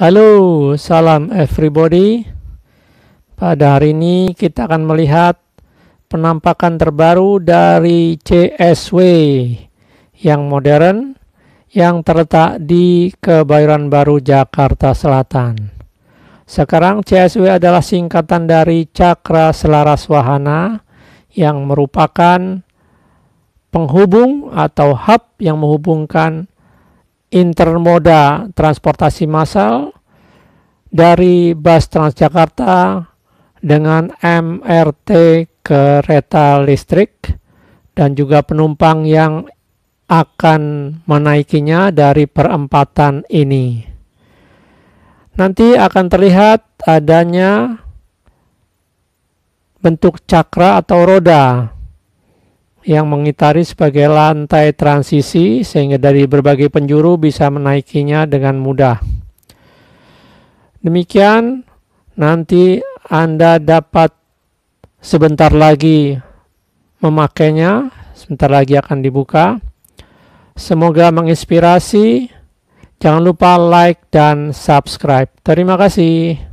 Halo, salam everybody. Pada hari ini kita akan melihat penampakan terbaru dari CSW yang modern yang terletak di Kebayoran Baru, Jakarta Selatan. Sekarang CSW adalah singkatan dari Cakra Selaras Wahana yang merupakan penghubung atau hub yang menghubungkan intermoda transportasi massal dari bus Transjakarta dengan MRT kereta listrik dan juga penumpang yang akan menaikinya dari perempatan ini. Nanti akan terlihat adanya bentuk cakra atau roda yang mengitari sebagai lantai transisi sehingga dari berbagai penjuru bisa menaikinya dengan mudah. Demikian nanti Anda dapat sebentar lagi memakainya, sebentar lagi akan dibuka. Semoga menginspirasi. Jangan lupa like dan subscribe. Terima kasih.